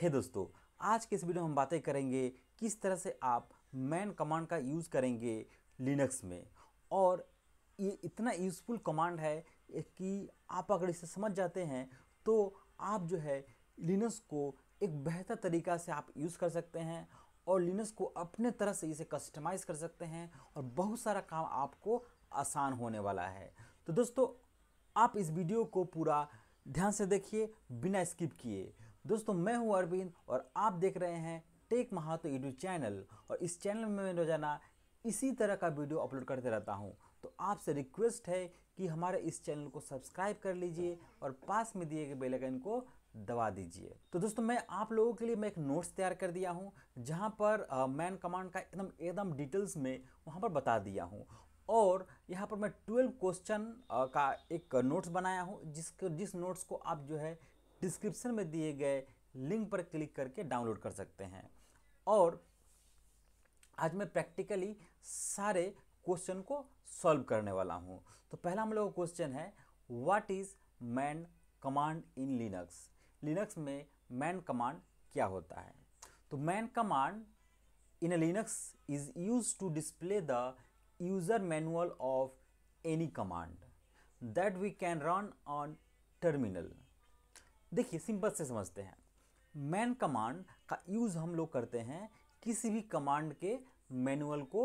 है दोस्तों आज के इस वीडियो में हम बातें करेंगे किस तरह से आप मैन कमांड का यूज़ करेंगे लिनक्स में और ये इतना यूज़फुल कमांड है कि आप अगर इसे समझ जाते हैं तो आप जो है लिनक्स को एक बेहतर तरीका से आप यूज़ कर सकते हैं और लिनक्स को अपने तरह से इसे कस्टमाइज़ कर सकते हैं और बहुत सारा काम आपको आसान होने वाला है तो दोस्तों आप इस वीडियो को पूरा ध्यान से देखिए बिना स्किप किए दोस्तों मैं हूं अरविंद और आप देख रहे हैं टेक महातो यूट्यूब चैनल और इस चैनल में मैं रोजाना इसी तरह का वीडियो अपलोड करते रहता हूं तो आपसे रिक्वेस्ट है कि हमारे इस चैनल को सब्सक्राइब कर लीजिए और पास में दिए गए बेलकन को दबा दीजिए तो दोस्तों मैं आप लोगों के लिए मैं एक नोट्स तैयार कर दिया हूँ जहाँ पर मैन कमांड का एकदम एकदम डिटेल्स में वहाँ पर बता दिया हूँ और यहाँ पर मैं ट्वेल्व क्वेश्चन का एक नोट्स बनाया हूँ जिसके जिस नोट्स को आप जो है डिस्क्रिप्शन में दिए गए लिंक पर क्लिक करके डाउनलोड कर सकते हैं और आज मैं प्रैक्टिकली सारे क्वेश्चन को सॉल्व करने वाला हूँ तो पहला हम लोग का क्वेश्चन है what is man command in Linux Linux में मैन कमांड क्या होता है तो man command in Linux is use to display the user manual of any command that we can run on terminal देखिए सिंपल से समझते हैं मैन कमांड का यूज़ हम लोग करते हैं किसी भी कमांड के मैनुअल को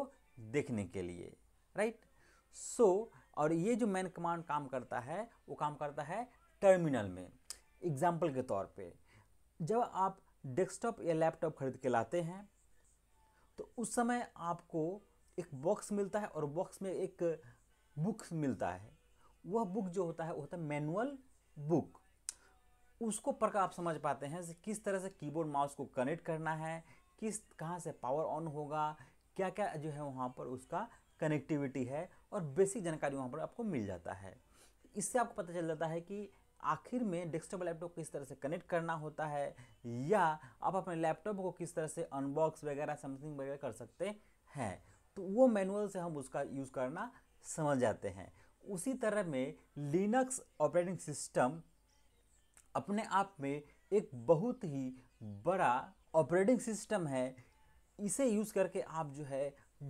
देखने के लिए राइट सो so, और ये जो मैन कमांड काम करता है वो काम करता है टर्मिनल में एग्जाम्पल के तौर पे जब आप डेस्कटॉप या लैपटॉप खरीद के लाते हैं तो उस समय आपको एक बॉक्स मिलता है और बॉक्स में एक बुक मिलता है वह बुक जो होता है वो होता है मैनुअल बुक उसको पर आप समझ पाते हैं किस तरह से कीबोर्ड माउस को कनेक्ट करना है किस कहाँ से पावर ऑन होगा क्या क्या जो है वहाँ पर उसका कनेक्टिविटी है और बेसिक जानकारी वहाँ पर आपको मिल जाता है इससे आपको पता चल जाता है कि आखिर में डेस्कटॉप लैपटॉप किस तरह से कनेक्ट करना होता है या आप अपने लैपटॉप को किस तरह से अनबॉक्स वगैरह समथिंग वगैरह कर सकते हैं तो वो मैनुअल से हम उसका यूज़ करना समझ जाते हैं उसी तरह में लिनक्स ऑपरेटिंग सिस्टम अपने आप में एक बहुत ही बड़ा ऑपरेटिंग सिस्टम है इसे यूज़ करके आप जो है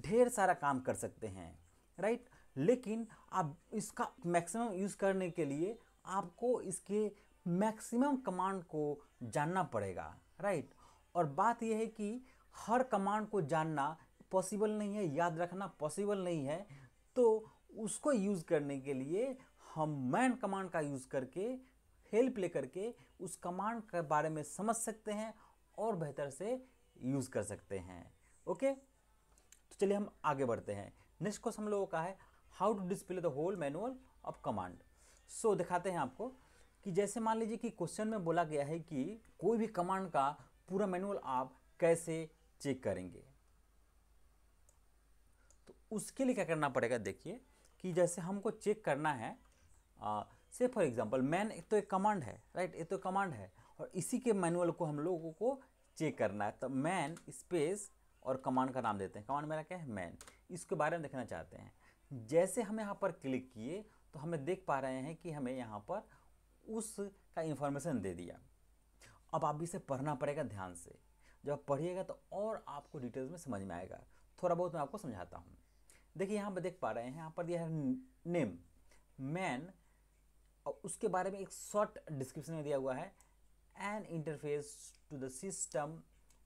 ढेर सारा काम कर सकते हैं राइट लेकिन आप इसका मैक्सिमम यूज़ करने के लिए आपको इसके मैक्सिमम कमांड को जानना पड़ेगा राइट और बात यह है कि हर कमांड को जानना पॉसिबल नहीं है याद रखना पॉसिबल नहीं है तो उसको यूज़ करने के लिए हम मैन कमांड का यूज़ करके हेल्प लेकर के उस कमांड के बारे में समझ सकते हैं और बेहतर से यूज़ कर सकते हैं ओके तो चलिए हम आगे बढ़ते हैं नेक्स्ट क्वेश्चन हम लोगों का है how to display the whole manual of command so दिखाते हैं आपको कि जैसे मान लीजिए कि क्वेश्चन में बोला गया है कि कोई भी कमांड का पूरा मैनुअल आप कैसे चेक करेंगे तो उसके लिए क्या करना पड़ेगा देखिए कि जैसे हमको चेक करना है आ, से फॉर एग्जाम्पल मैन तो एक कमांड है राइट ये तो कमांड है और इसी के मैनुअल को हम लोगों को चेक करना है तो मैन स्पेस और कमांड का नाम देते हैं कमांड मेरा क्या है मैन इसके बारे में देखना चाहते हैं जैसे हम यहाँ पर क्लिक किए तो हमें देख पा रहे हैं कि हमें यहाँ पर उस का इन्फॉर्मेशन दे दिया अब आप इसे पढ़ना पड़ेगा ध्यान से जब आप पढ़िएगा तो और आपको डिटेल्स में समझ में आएगा थोड़ा बहुत मैं आपको समझाता हूँ देखिए यहाँ पर देख पा रहे हैं यहाँ पर दिया है नेम मैन उसके बारे में एक शॉर्ट डिस्क्रिप्शन में दिया हुआ है an interface to the system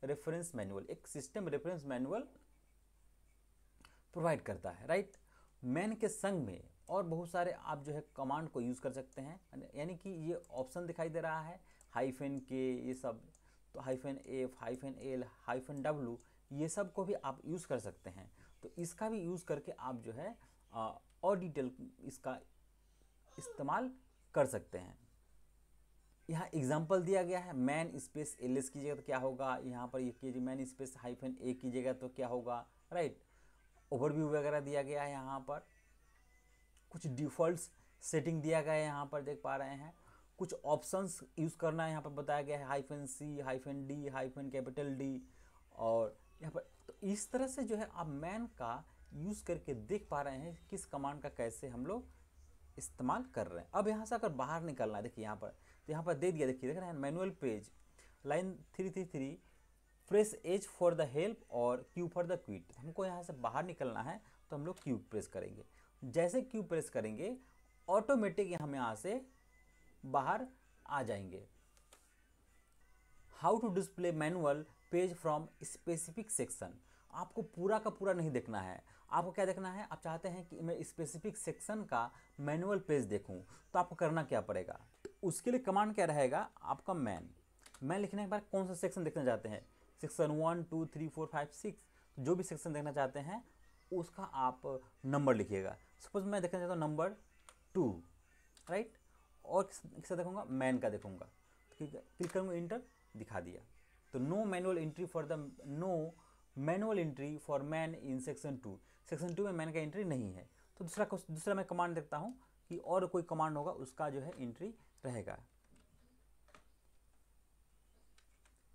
reference manual एक सिस्टम रेफरेंस मैनुअल प्रोवाइड करता है राइट मैन के संग में और बहुत सारे आप जो है कमांड को यूज़ कर सकते हैं यानी कि ये ऑप्शन दिखाई दे रहा है हाइफेन के ये सब तो hyphen F hyphen L hyphen W ये सब को भी आप यूज़ कर सकते हैं तो इसका भी यूज़ करके आप जो है और डिटेल इसका इस्तेमाल कर सकते हैं यहाँ एग्जाम्पल दिया गया है मैन स्पेस एल एस कीजिएगा तो क्या होगा यहाँ पर ये कीजिए मैन स्पेस हाइफन ए कीजिएगा तो क्या होगा राइट ओवरव्यू वगैरह दिया गया है यहाँ पर कुछ डिफ़ॉल्ट सेटिंग दिया गया है यहाँ पर देख पा रहे हैं कुछ ऑप्शंस यूज़ करना है यहाँ पर बताया गया है hyphen C hyphen D hyphen capital D और यहाँ पर तो इस तरह से जो है आप मैन का यूज़ करके देख पा रहे हैं किस कमांड का कैसे हम लोग इस्तेमाल कर रहे हैं अब यहाँ से अगर बाहर निकलना है देखिए यहाँ पर तो यहाँ पर दे दिया देखिए देख रहे हैं manual page line three three three press h for the help और क्यू फॉर द क्विट हमको यहाँ से बाहर निकलना है तो हम लोग क्यू प्रेस करेंगे जैसे क्यू प्रेस करेंगे ऑटोमेटिक हम यहाँ से बाहर आ जाएंगे how to display manual page from specific section आपको पूरा का पूरा नहीं देखना है आपको क्या देखना है आप चाहते हैं कि मैं स्पेसिफिक सेक्शन का मैनुअल पेज देखूं तो आपको करना क्या पड़ेगा उसके लिए कमांड क्या रहेगा आपका मैन मैन लिखने के बाद कौन सा सेक्शन देखना चाहते हैं section one two three four five six जो भी सेक्शन देखना चाहते हैं उसका आप नंबर लिखिएगा सपोज मैं देखना चाहता हूँ नंबर टू राइट और किसका देखूँगा मैन का देखूँगा तो क्लिक करूँगा इंटर दिखा दिया तो no manual entry for the no manual entry for man in section two section two में मैन का एंट्री नहीं है तो दूसरा दूसरा मैं कमांड देखता हूँ कि और कोई कमांड होगा उसका जो है एंट्री रहेगा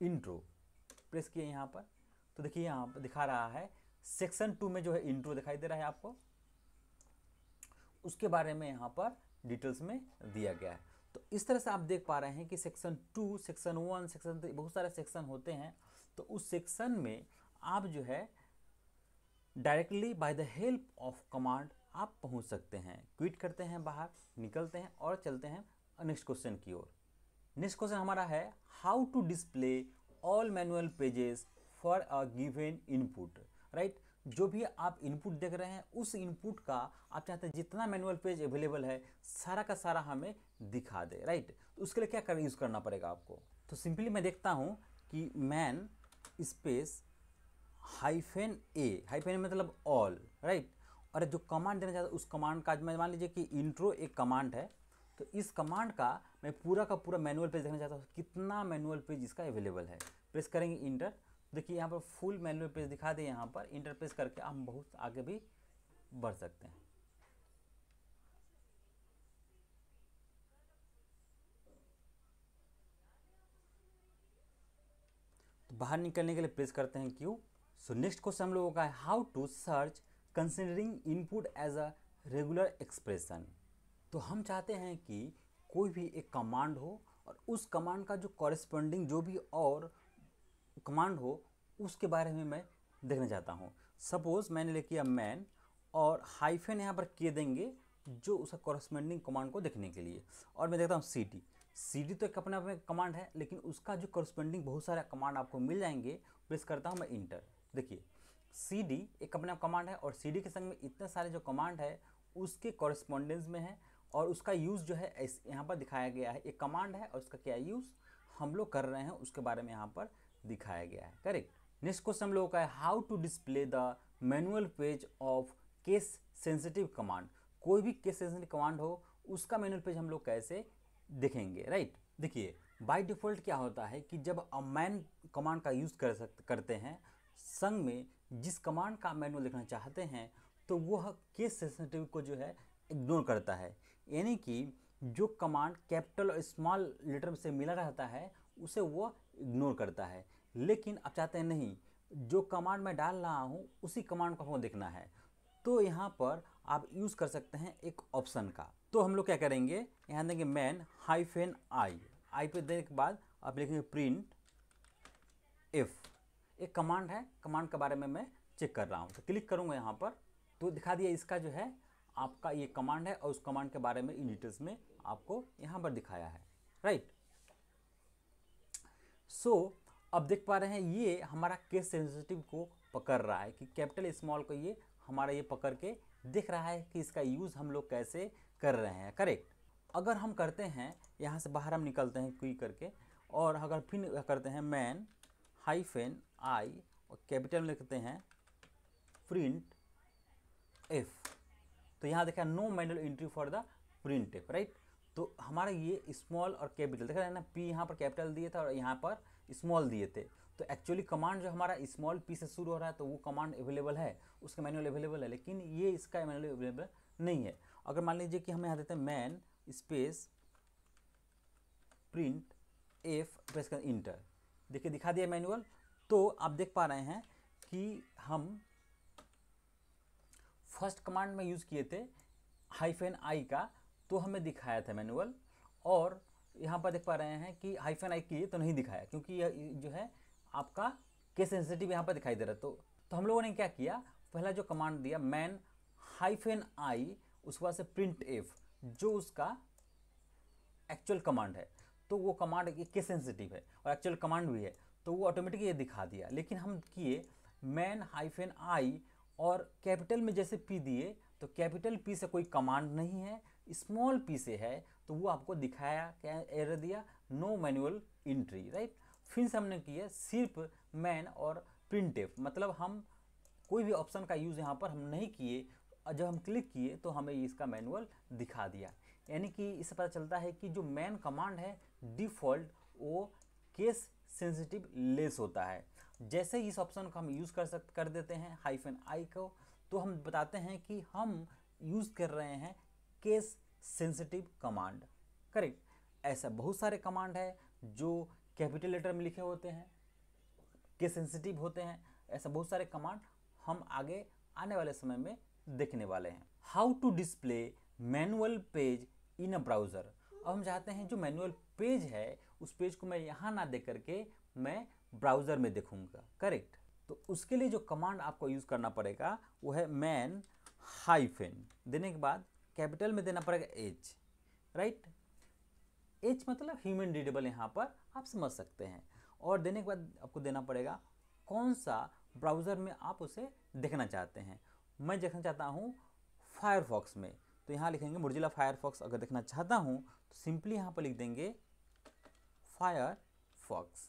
इंट्रो प्रेस किए यहाँ पर तो देखिए यहाँ पर दिखा रहा है सेक्शन टू में जो है इंट्रो दिखाई दे रहा है आपको उसके बारे में यहाँ पर डिटेल्स में दिया गया है तो इस तरह से आप देख पा रहे हैं कि section two section one section three बहुत सारे सेक्शन होते हैं तो उस सेक्शन में आप जो है directly by the help of command आप पहुंच सकते हैं क्विट करते हैं बाहर निकलते हैं और चलते हैं नेक्स्ट क्वेश्चन की ओर नेक्स्ट क्वेश्चन हमारा है how to display all manual pages for a given input right जो भी आप इनपुट देख रहे हैं उस इनपुट का आप चाहते हैं जितना मैनुअल पेज अवेलेबल है सारा का सारा हमें दिखा दे राइट तो उसके लिए क्या कर यूज़ करना पड़ेगा आपको तो सिंपली मैं देखता हूँ कि man space hyphen A hyphen मतलब ऑल राइट और जो कमांड देना चाहता हूँ उस कमांड का मैं मान लीजिए कि इंट्रो एक कमांड है तो इस कमांड का मैं पूरा का पूरा मैनुअल पेज देखना चाहता हूँ कितना मैनुअल पेज इसका अवेलेबल है प्रेस करेंगे इंटर तो देखिए यहाँ पर फुल मैनुअल पेज दिखा दे यहाँ पर इंटर प्रेस करके हम बहुत आगे भी बढ़ सकते हैं तो बाहर निकलने के लिए प्रेस करते हैं क्यू सो नेक्स्ट क्वेश्चन हम लोगों का है how to search considering input as a regular expression तो हम चाहते हैं कि कोई भी एक कमांड हो और उस कमांड का जो कॉरेस्पॉन्डिंग जो भी और कमांड हो उसके बारे में मैं देखना चाहता हूँ सपोज़ मैंने ले किया मैन और हाइफेन यहाँ पर के देंगे जो उसका कॉरेस्पॉन्डिंग कमांड को देखने के लिए और मैं देखता हूँ सी डी सी डी तो एक अपने आप में कमांड है लेकिन उसका जो कॉरस्पेंडिंग बहुत सारे कमांड आपको मिल जाएंगे प्रेस करता हूँ मैं इंटर देखिए सी डी एक अपना कमांड है और सी डी के संग में इतने सारे जो कमांड है उसके कॉरस्पॉन्डेंस में है और उसका यूज़ जो है यहाँ पर दिखाया गया है एक कमांड है और उसका क्या यूज़ हम लोग कर रहे हैं उसके बारे में यहाँ पर दिखाया गया है करेक्ट नेक्स्ट क्वेश्चन हम लोगों का है how to display the manual page of case sensitive command कोई भी केस सेंसिटिव कमांड हो उसका मैनुअल पेज हम लोग कैसे देखेंगे राइट देखिए बाय डिफ़ॉल्ट क्या होता है कि जब अ मैन कमांड का यूज़ कर सकते करते हैं संग में जिस कमांड का मैनुअल लिखना चाहते हैं तो वह केस सेंसिटिव को जो है इग्नोर करता है यानी कि जो कमांड कैपिटल और स्मॉल लेटर से मिला रहता है उसे वह इग्नोर करता है लेकिन आप चाहते हैं नहीं जो कमांड मैं डाल रहा हूँ उसी कमांड को हमको देखना है तो यहाँ पर आप यूज़ कर सकते हैं एक ऑप्शन का तो हम लोग क्या करेंगे यहाँ देंगे मैन हाई फेन आई आई पे देने के बाद आप लिखेंगे प्रिंट एफ़ एक कमांड है कमांड के बारे में मैं चेक कर रहा हूँ तो क्लिक करूँगा यहाँ पर तो दिखा दिया इसका जो है आपका ये कमांड है और उस कमांड के बारे में इन डिटेल्स में आपको यहाँ पर दिखाया है राइट सो so, अब देख पा रहे हैं ये हमारा केस सेंसिटिव को पकड़ रहा है कि कैपिटल स्मॉल को ये हमारा ये पकड़ के देख रहा है कि इसका यूज़ हम लोग कैसे कर रहे हैं करेक्ट अगर हम करते हैं यहाँ से बाहर हम निकलते हैं क्वी करके और अगर फिर करते हैं मैन हाईफेन आई और कैपिटल में लिखते हैं प्रिंट एफ तो यहाँ देखा no manual entry for the print F right तो हमारा ये स्मॉल और कैपिटल देखा है ना पी यहाँ पर कैपिटल दिए था और यहाँ पर स्मॉल दिए थे तो एक्चुअली कमांड जो हमारा स्मॉल पी से शुरू हो रहा है तो वो कमांड अवेलेबल है उसका मैनुअल अवेलेबल है लेकिन ये इसका मैनुअल अवेलेबल नहीं है अगर मान लीजिए कि हम यहाँ देते हैं man space print F press कर इंटर देखिए दिखा दिया मैनुअल तो आप देख पा रहे हैं कि हम फर्स्ट कमांड में यूज़ किए थे हाइफेन आई का तो हमें दिखाया था मैनुअल और यहाँ पर देख पा रहे हैं कि हाइफेन आई किए तो नहीं दिखाया क्योंकि यह जो है आपका के सेंसिटिव यहाँ पर दिखाई दे रहा तो तो हम लोगों ने क्या किया पहला जो कमांड दिया मैन हाइफेन आई उसके बाद से प्रिंट एफ जो उसका एक्चुअल कमांड है तो वो कमांड के सेंसिटिव है और एक्चुअल कमांड भी है तो वो ऑटोमेटिक ये दिखा दिया लेकिन हम किए मैन हाइफेन आई और कैपिटल में जैसे पी दिए तो कैपिटल पी से कोई कमांड नहीं है स्मॉल पी से है तो वो आपको दिखाया क्या एरर दिया नो मैनुअल इंट्री राइट फिर से हमने किया सिर्फ मैन और प्रिंट मतलब हम कोई भी ऑप्शन का यूज़ यहाँ पर हम नहीं किए जब हम क्लिक किए तो हमें इसका मैनुअल दिखा दिया यानी कि इससे पता चलता है कि जो मैन कमांड है डिफ़ॉल्ट वो केस सेंसिटिव लेस होता है जैसे इस ऑप्शन को हम यूज़ कर सक कर देते हैं हाइफन आई को तो हम बताते हैं कि हम यूज़ कर रहे हैं केस सेंसिटिव कमांड करेक्ट ऐसा बहुत सारे कमांड है जो कैपिटल लेटर में लिखे होते हैं केस सेंसिटिव होते हैं ऐसा बहुत सारे कमांड हम आगे आने वाले समय में देखने वाले हैं how to display manual page in a browser अब हम चाहते हैं जो मैनुअल पेज है उस पेज को मैं यहाँ ना देख करके मैं ब्राउज़र में देखूँगा करेक्ट तो उसके लिए जो कमांड आपको यूज़ करना पड़ेगा वो है मैन हाइफेन देने के बाद कैपिटल में देना पड़ेगा एच राइट एच मतलब ह्यूमन रीडेबल यहाँ पर आप समझ सकते हैं और देने के बाद आपको देना पड़ेगा कौन सा ब्राउज़र में आप उसे देखना चाहते हैं मैं देखना चाहता हूँ फायरफॉक्स में तो यहाँ लिखेंगे मुरजिला फायरफॉक्स अगर देखना चाहता हूँ तो सिंपली यहाँ पर लिख देंगे फायर फॉक्स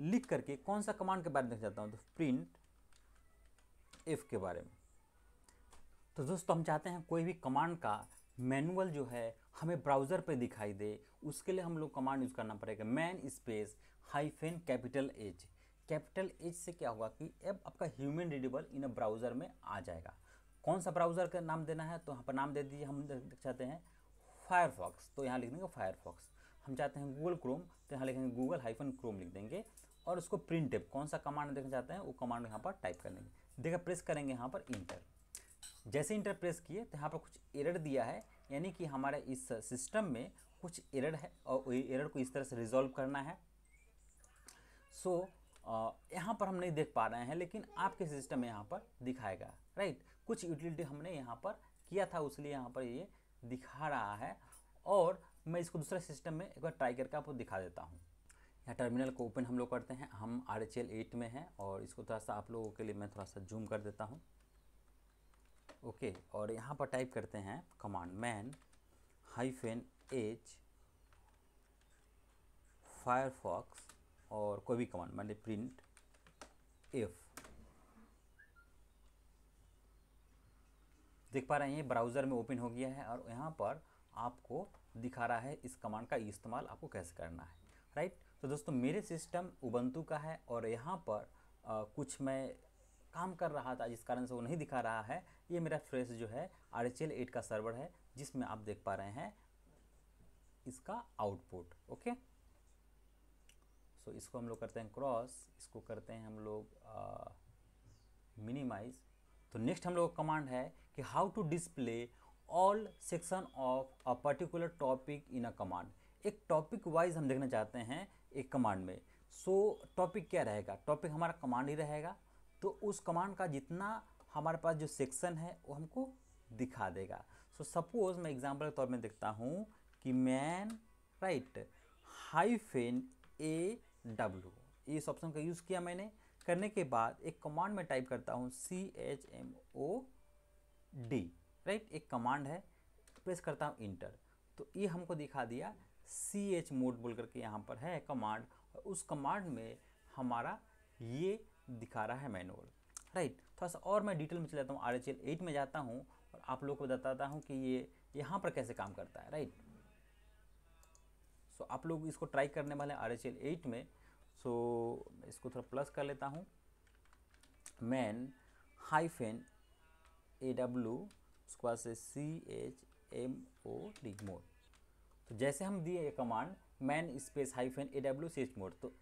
लिख करके कौन सा कमांड के बारे में देखना चाहता हूँ तो प्रिंट एफ के बारे में तो दोस्तों हम चाहते हैं कोई भी कमांड का मैनुअल जो है हमें ब्राउज़र पे दिखाई दे उसके लिए हम लोग कमांड यूज़ करना पड़ेगा man space hyphen capital H capital H से क्या होगा कि अब आपका ह्यूमन रीडेबल इन ब्राउज़र में आ जाएगा कौन सा ब्राउज़र का नाम देना है तो यहाँ पर नाम दे दीजिए हम चाहते हैं फायरफॉक्स तो यहाँ लिख देंगे फायरफॉक्स हम चाहते हैं गूगल क्रोम तो यहाँ लिखेंगे गूगल हाइफन क्रोम लिख देंगे और उसको प्रिंट कौन सा कमांड देखना चाहते हैं वो कमांड यहाँ पर टाइप कर देंगे देखा प्रेस करेंगे यहाँ पर इंटर जैसे इंटर प्रेस किए तो यहाँ पर कुछ एरर दिया है यानी कि हमारे इस सिस्टम में कुछ एरर है और एरर को इस तरह से रिजॉल्व करना है सो so, यहाँ पर हम नहीं देख पा रहे हैं लेकिन आपके सिस्टम में यहाँ पर दिखाएगा राइट कुछ यूटिलिटी हमने यहाँ पर किया था उसलिए यहाँ पर ये यह दिखा रहा है और मैं इसको दूसरा सिस्टम में एक बार ट्राई करके आपको दिखा देता हूँ यहाँ टर्मिनल को ओपन हम लोग करते हैं हम आर एच एल एट में हैं और इसको थोड़ा सा आप लोगों के लिए मैं थोड़ा सा जूम कर देता हूँ ओके और यहाँ पर टाइप करते हैं command man hyphen H Firefox और कोई भी कमांड मैंने प्रिंट एफ़ देख पा रहे हैं ये ब्राउज़र में ओपन हो गया है और यहाँ पर आपको दिखा रहा है इस कमांड का इस्तेमाल आपको कैसे करना है राइट तो दोस्तों मेरे सिस्टम उबंतु का है और यहाँ पर आ, कुछ मैं काम कर रहा था जिस कारण से वो नहीं दिखा रहा है ये मेरा फ्रेश जो है आर एच एल एट का सर्वर है जिसमें आप देख पा रहे हैं इसका आउटपुट ओके सो इसको हम लोग करते हैं क्रॉस इसको करते हैं हम लोग मिनिमाइज तो नेक्स्ट हम लोग कमांड है कि how to display all section of a particular topic in a command एक टॉपिक वाइज हम देखना चाहते हैं एक कमांड में सो so, टॉपिक क्या रहेगा टॉपिक हमारा कमांड ही रहेगा तो उस कमांड का जितना हमारे पास जो सेक्शन है वो हमको दिखा देगा सो so, सपोज मैं एग्जाम्पल के तौर में देखता हूँ कि man right hyphen A W इस ऑप्शन का यूज़ किया मैंने करने के बाद एक कमांड में टाइप करता हूँ C H M O D right एक कमांड है प्रेस करता हूँ इंटर तो ये हमको दिखा दिया सी एच मोड बोल करके यहाँ पर है कमांड और उस कमांड में हमारा ये दिखा रहा है मैनुअल राइट थोड़ा सा और मैं डिटेल में चला जाता हूँ आर एच एल एट में जाता हूँ और आप लोग को बताता हूँ कि ये यहाँ पर कैसे काम करता है राइट सो so, आप लोग इसको ट्राई करने वाले आर एच एल एट में सो so, इसको थोड़ा प्लस कर लेता हूँ मैन हाइफेन ए डब्ल्यू उसके बाद से C H M O D mode तो जैसे हम दिए ये command man space hyphen A W C H mode तो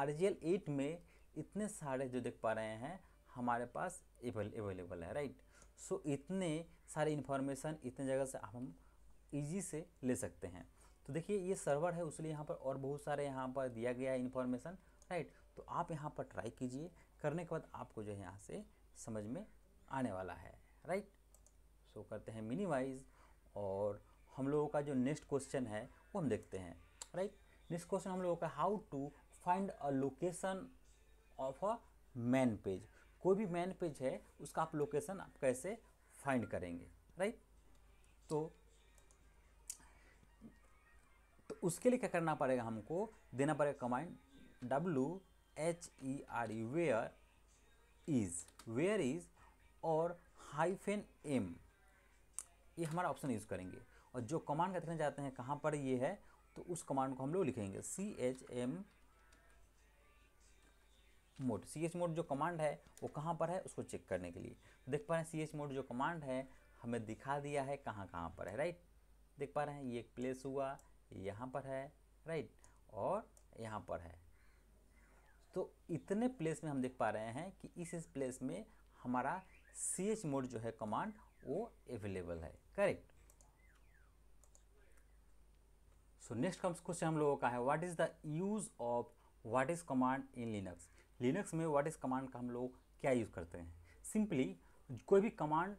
आर जी एल एट में इतने सारे जो देख पा रहे हैं हमारे पास अवेलेबल है राइट सो so, इतने सारे इन्फॉर्मेशन इतने जगह से हम इजी से ले सकते हैं तो देखिए ये सर्वर है उसलिए यहाँ पर और बहुत सारे यहाँ पर दिया गया है इन्फॉर्मेशन राइट तो आप यहाँ पर ट्राई कीजिए करने के बाद आपको जो है यहाँ से समझ में आने वाला है राइट सो करते हैं मिनिमाइज और हम लोगों का जो नेक्स्ट क्वेश्चन है वो हम देखते हैं राइट नेक्स्ट क्वेश्चन हम लोगों का how to find a location of a man page कोई भी मैन पेज है उसका आप लोकेशन आप कैसे फाइंड करेंगे राइट तो तो उसके लिए क्या करना पड़ेगा हमको देना पड़ेगा command W H E R E where is where is और हाइफेन एम ये हमारा ऑप्शन यूज़ करेंगे और जो कमांड का देखना चाहते हैं कहाँ पर ये है तो उस कमांड को हम लोग लिखेंगे C H M mode C H mode जो कमांड है वो कहाँ पर है उसको चेक करने के लिए देख पा रहे हैं सी एच मोड जो कमांड है हमें दिखा दिया है कहाँ कहाँ पर है राइट देख पा रहे हैं ये एक प्लेस हुआ यहाँ पर है राइट और यहाँ पर है तो इतने प्लेस में हम देख पा रहे हैं कि इस इस प्लेस में हमारा सी एच मोड जो है कमांड वो अवेलेबल है correct so next comes question हम लोगों का है what is the use of what is command in Linux Linux में व्हाट इज़ कमांड का हम लोग क्या यूज़ करते हैं सिंपली कोई भी कमांड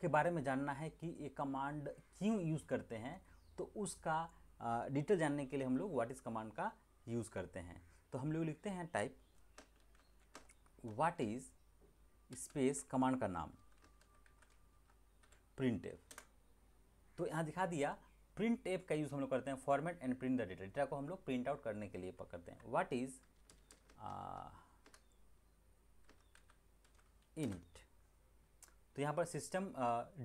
के बारे में जानना है कि ये कमांड क्यों यूज़ करते हैं तो उसका डिटेल जानने के लिए हम लोग व्हाट इज़ कमांड का यूज़ करते हैं तो हम लोग लिखते हैं type what is space command का नाम प्रिंट एप तो यहाँ दिखा दिया प्रिंट एप का यूज़ हम लोग करते हैं format and print the data data को हम लोग प्रिंट आउट करने के लिए पकड़ते हैं व्हाट इज इनिट तो यहाँ पर system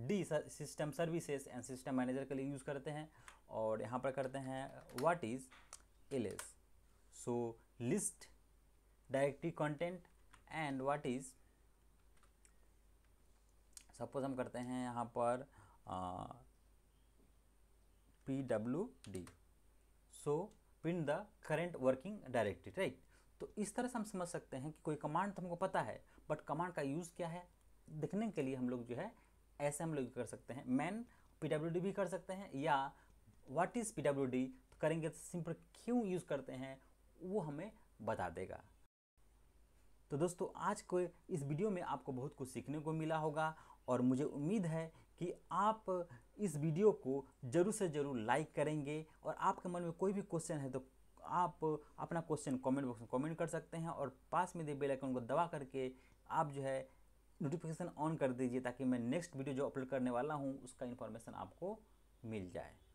D system services and system manager के लिए यूज़ करते हैं और यहाँ पर करते हैं what is L S list directory content and what is suppose हम करते हैं यहाँ पर P W D so print the current working directory right तो इस तरह से हम समझ सकते हैं कि कोई कमांड तो हमको पता है बट कमांड का यूज़ क्या है दिखने के लिए हम लोग जो है ऐसे हम लोग कर सकते हैं मैन पी भी कर सकते हैं या व्हाट इज़ पी तो करेंगे तो सिंपल क्यों यूज़ करते हैं वो हमें बता देगा तो दोस्तों आज को इस वीडियो में आपको बहुत कुछ सीखने को मिला होगा और मुझे उम्मीद है कि आप इस वीडियो को ज़रूर से ज़रूर लाइक करेंगे और आपके मन में कोई भी क्वेश्चन है तो आप अपना क्वेश्चन कमेंट बॉक्स में कमेंट कर सकते हैं और पास में दे बेल आइकन को दबा करके आप जो है नोटिफिकेशन ऑन कर दीजिए ताकि मैं नेक्स्ट वीडियो जो अपलोड करने वाला हूँ उसका इन्फॉर्मेशन आपको मिल जाए